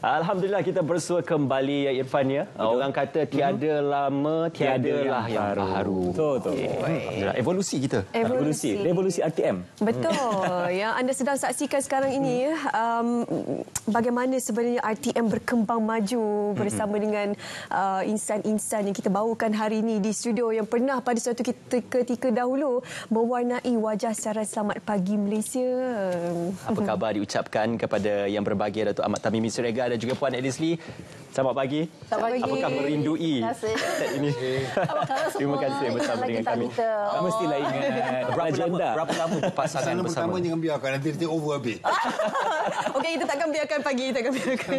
Alhamdulillah kita bersua kembali ya Irfan ya. Betul. Orang kata tiada hmm. lama tiada lah yang, yang baru. Betul betul. Okay. Evolusi kita. Evolusi. Revolusi. Revolusi RTM. Betul. yang anda sedang saksikan sekarang ini mhm. um, bagaimana sebenarnya RTM berkembang maju mhm. bersama dengan uh, insan-insan uh, yang kita bawakan hari ini di studio yang pernah pada suatu ketika dahulu mewarnai wajah secara selamat pagi Malaysia. Apa mhm. khabar diucapkan kepada yang berbahagia Datuk Ahmad Tamimi Seregar ada juga Puan Elisli. Selamat pagi. Selamat pagi. Apakah merindui set ini? Terima kasih yang bersama dengan kami. Kita. Oh. Mestilah ingat. Berapa agenda. lama, berapa lama pasangan bersama? Pasangan pertama jangan biarkan. Nanti dia over habis. Okey, kita takkan biarkan pagi. Kita takkan biarkan.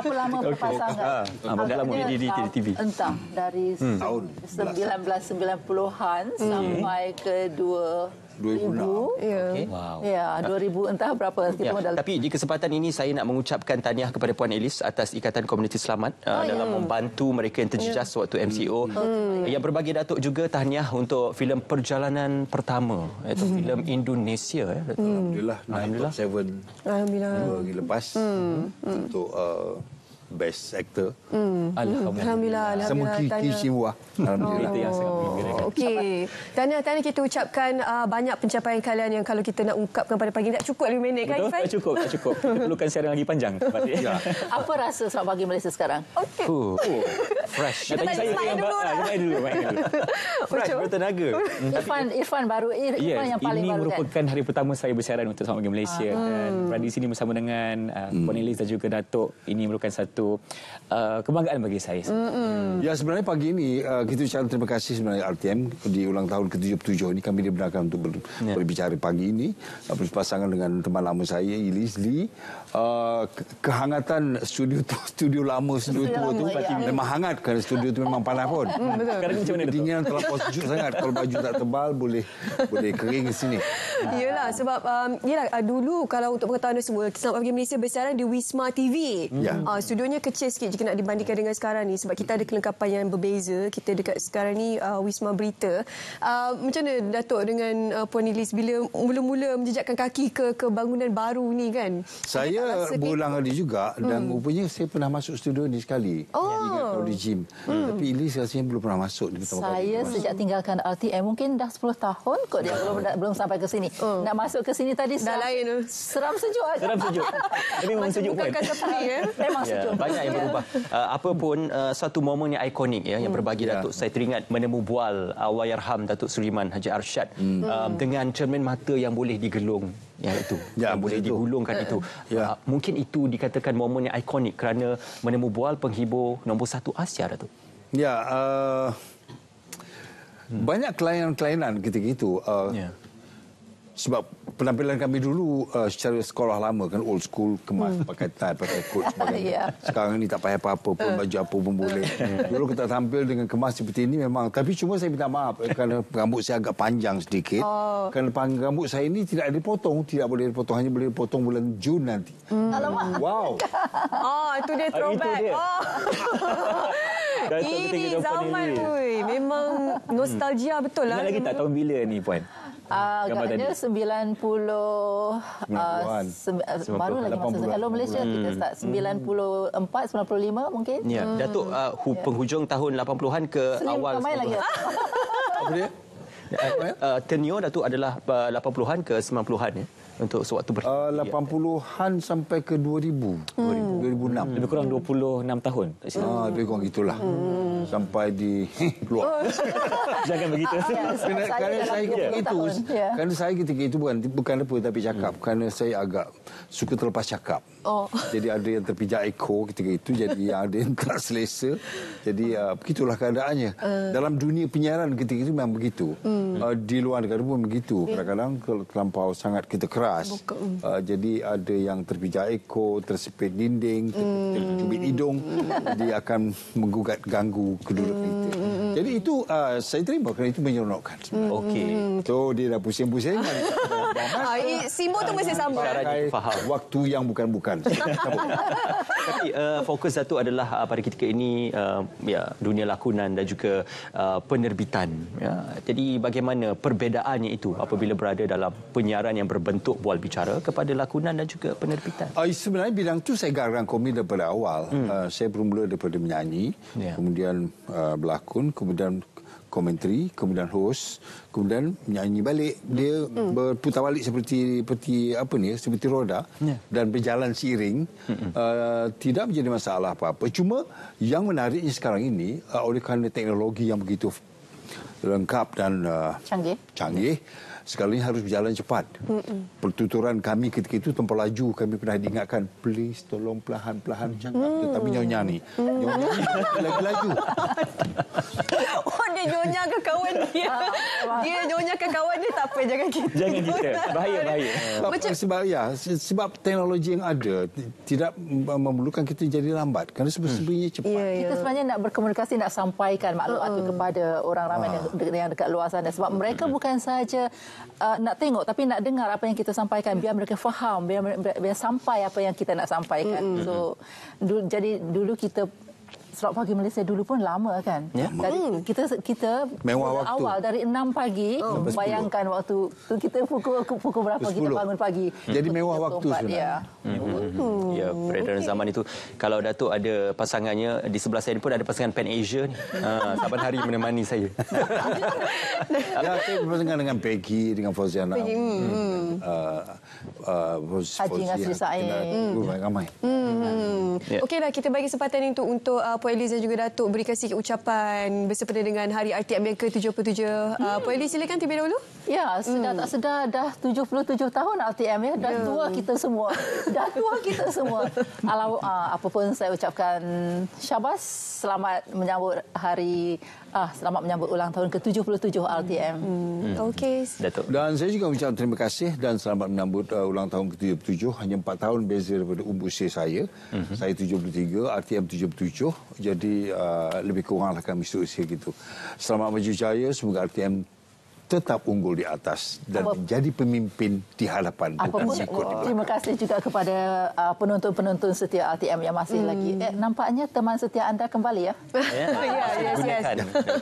Berapa lama okay. pasangan? Ah, ah, berapa lama di TV? Entah. Dari hmm. tahun 1990-an hmm. sampai ke 2000. 2000. Ya. Okay. Wow. Ya, 2000 ah. entah berapa tipu ya. modal. Tapi di kesempatan ini saya nak mengucapkan tahniah kepada Puan Elis atas Ikatan Komuniti Selamat ah, oh, uh, dalam ya. membantu mereka yang terjejas ya. waktu MCO. Hmm. Ah, yang berbagi Datuk juga tahniah untuk filem perjalanan pertama iaitu hmm. filem Indonesia ya. Hmm. Alhamdulillah. Alhamdulillah. Seven. Alhamdulillah. Dua hari lepas. Hmm. hmm. Untuk uh, best actor. Mm. Alhamdulillah. Alhamdulillah. Alhamdulillah. Semua kiki semua. Alhamdulillah. Itu oh, yang Okey. Tanya-tanya kita ucapkan uh, banyak pencapaian kalian yang kalau kita nak ungkapkan pada pagi. Tak cukup lima minit kan, Ifan? Tak cukup, tak cukup. Kita perlukan siaran lagi panjang. ya. Apa rasa selamat pagi Malaysia sekarang? Okey. Oh, fresh. Kita tanya saya yang baru. lah. Main dulu, Fresh, bertenaga. Hmm. Irfan, Irfan baru. Irfan yang paling ini kan? merupakan hari pertama saya bersiaran untuk Selamat Pagi Malaysia. Ah. Dan berada di sini bersama dengan uh, Cornelis hmm. dan juga Datuk. Ini merupakan satu satu uh, kebanggaan bagi saya. Mm -mm. Ya sebenarnya pagi ini uh, kita ucapkan terima kasih sebenarnya RTM di ulang tahun ke-77 ini kami dibenarkan untuk ber yeah. berbicara pagi ini uh, berpasangan dengan teman lama saya Ilis Lee. Uh, kehangatan studio tu, studio lama studio tua tu iya. memang hangat kerana studio tu memang panas pun. Mm, Sekarang macam mana? Dingin terlalu sejuk sangat kalau baju tak tebal boleh boleh kering di sini. Iyalah sebab um, yalah, uh, dulu kalau untuk pengetahuan semua selama pagi Malaysia bersiaran di Wisma TV. Yeah. Uh, studio dunia kecil sikit jika nak dibandingkan dengan sekarang ni sebab kita ada kelengkapan yang berbeza. Kita dekat sekarang ni uh, Wisma Berita. Uh, macam mana Datuk dengan uh, Puan Ilis bila mula-mula menjejakkan kaki ke ke bangunan baru ni kan? Saya berulang kali juga dan hmm. rupanya saya pernah masuk studio ni sekali. Oh. Yang ingat kalau di gym. Hmm. Tapi Ilis rasanya belum pernah masuk di kali. Saya sejak tinggalkan RTM mungkin dah 10 tahun kot dia hmm. belum belum sampai ke sini. Hmm. Nak masuk ke sini tadi dah seram. lain. Seram sejuk. Seram sejuk. Tapi memang sejuk kan. Ya? Memang ya. sejuk banyak yang berubah. Uh, apa uh, satu momen yang ikonik ya yang hmm. berbagi yeah. Datuk saya teringat menemu bual uh, Allahyarham Datuk Suliman Haji Arshad mm. uh, hmm. dengan cermin mata yang boleh digelung yang itu ya, yang boleh itu. digulungkan itu ya. uh, mungkin itu dikatakan momen yang ikonik kerana menemu bual penghibur nombor satu Asia Datuk ya uh, hmm. banyak klien-klienan ketika itu uh, ya. sebab penampilan kami dulu uh, secara sekolah lama kan old school kemas hmm. pakai tie pakai coat sebagainya. yeah. Sekarang ni tak payah apa-apa pun hmm. baju apa pun boleh. Hmm. dulu kita tampil dengan kemas seperti ini memang tapi cuma saya minta maaf eh, kerana rambut saya agak panjang sedikit. Oh. Kerana rambut saya ini tidak dipotong, tidak boleh dipotong hanya boleh dipotong bulan Jun nanti. Hmm. hmm. Wow. oh itu dia throwback. Ah, itu dia. Oh. Ini zaman ini. memang nostalgia betul lah. Ingat lagi tak tahun bila ni Puan? Ah, agaknya 90 90-an. Ah, eh, baru lagi masa kalau Malaysia hmm. kita start 94 hmm. 95 mungkin ya hmm. datuk uh, hu- yeah. penghujung tahun lapan puluhan ke Slim awal ramai lagi apa dia uh, tenio datuk adalah 80-an ke 90-an ya untuk sewaktu berhenti? Uh, ah, 80-an ya. sampai ke 2000. Hmm. 2006. Hmm. Lebih kurang 26 tahun. Hmm. Ah, lebih kurang itulah. Hmm. Sampai di luar. Oh. Jangan begitu. Ah, ya. kerana saya, kerana saya ketika tahun. itu, yeah. Ya. saya ketika itu bukan, bukan apa tapi cakap. Hmm. Kerana saya agak suka terlepas cakap. Oh. Jadi ada yang terpijak ekor ketika itu. Jadi ada yang tak selesa. Jadi uh, begitulah keadaannya. Uh. Dalam dunia penyiaran ketika itu memang begitu. Hmm. Uh, di luar negara pun begitu. Ya. Kadang-kadang terlampau sangat kita kerap keras. Uh, jadi ada yang terpijak ekor, tersepit dinding, tercubit hmm. hidung. Dia akan menggugat ganggu kedudukan hmm. itu. Jadi itu uh, saya terima kerana itu menyeronokkan. Hmm. Okey. Hmm, hmm. So dia dah pusing-pusing. kan? Ah, Simbo tu mesti sama. Faham. Waktu yang bukan-bukan. Tapi uh, fokus satu adalah uh, pada ketika ini uh, ya, dunia lakonan dan juga uh, penerbitan. Ya. Jadi bagaimana perbedaannya itu apabila berada dalam penyiaran yang berbentuk bual bicara kepada lakonan dan juga penerbitan? Uh, sebenarnya bidang tu saya garang komik daripada awal. Hmm. Uh, saya bermula daripada menyanyi, yeah. kemudian uh, berlakon, kemudian komentari, kemudian host, kemudian menyanyi balik. Dia hmm. berputar balik seperti seperti apa ni, seperti roda yeah. dan berjalan seiring. Hmm. Uh, tidak menjadi masalah apa-apa. Cuma yang menariknya sekarang ini uh, oleh kerana teknologi yang begitu lengkap dan uh, canggih. canggih segalanya harus berjalan cepat. Mm-mm. Pertuturan kami ketika itu tempat laju kami pernah diingatkan please tolong pelahan pelahan jangan mm. tetapi nyonya ni. Mm. Nyonya lagi laju. Oh dia nyonya ke kawan dia? dia nyonya ke kawan dia apa jangan kita jangan kita bahaya bahaya Macam, sebab ya sebab teknologi yang ada tidak memerlukan kita jadi lambat kerana sebenarnya hmm. cepat yeah, yeah. kita sebenarnya nak berkomunikasi nak sampaikan maklumat itu hmm. kepada orang ramai ah. yang, dekat luar sana sebab hmm. mereka bukan saja uh, nak tengok tapi nak dengar apa yang kita sampaikan biar mereka faham biar biar, biar sampai apa yang kita nak sampaikan hmm. so du, jadi dulu kita sebab pagi Malaysia dulu pun lama kan. Ya. Dari, hmm. kita kita Mewah waktu. awal dari 6 pagi oh. bayangkan waktu tu kita pukul pukul berapa 10. kita bangun pagi. Hmm. Jadi mewah waktu sebenarnya. Ya. Mm-hmm. Ya, peredaran okay. zaman itu kalau Datuk ada pasangannya di sebelah saya pun ada pasangan Pan Asia ni. Ha, saban hari menemani saya. ya, saya berpasangan dengan Peggy dengan Fauziana. Hmm. Uh, uh, Haji Ngasri Sa'in. Hmm. Ramai. Hmm. Hmm. Okeylah, kita bagi sempatan itu untuk uh, Puan Elisa juga Datuk beri kasih ucapan bersempena dengan Hari RTM yang ke-77. Hmm. Uh, Puan Elisa silakan terlebih dahulu. Ya, sudah hmm. tak sedar dah 77 tahun RTM ya. Dah yeah. tua kita semua. dah tua kita semua. Alah, uh, apapun saya ucapkan syabas selamat menyambut hari ah selamat menyambut ulang tahun ke-77 RTM. Hmm. Hmm. Okey. Dan saya juga ucapkan terima kasih dan selamat menyambut uh, ulang tahun ke-77 hanya 4 tahun beza daripada umur saya. Hmm. Saya 73, RTM 77 jadi uh, lebih kuranglah kami seusia gitu. Selamat maju jaya semoga RTM tetap unggul di atas dan apa, menjadi pemimpin di hadapan bukan ikut. Terima kasih juga kepada penonton-penonton uh, setia RTM yang masih hmm. lagi. Eh, nampaknya teman setia anda kembali ya. Ya, ya, ya.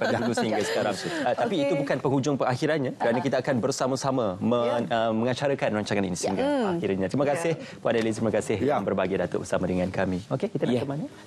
Pada dulu sehingga sekarang. Uh, tapi okay. itu bukan penghujung pengakhirannya kerana kita akan bersama-sama men, yeah. uh, mengacarakan rancangan ini sehingga yeah. akhirnya. Terima kasih yeah. Puan Elis, terima kasih yeah. yang berbagi Datuk bersama dengan kami. Okey, kita nak yeah. ke mana?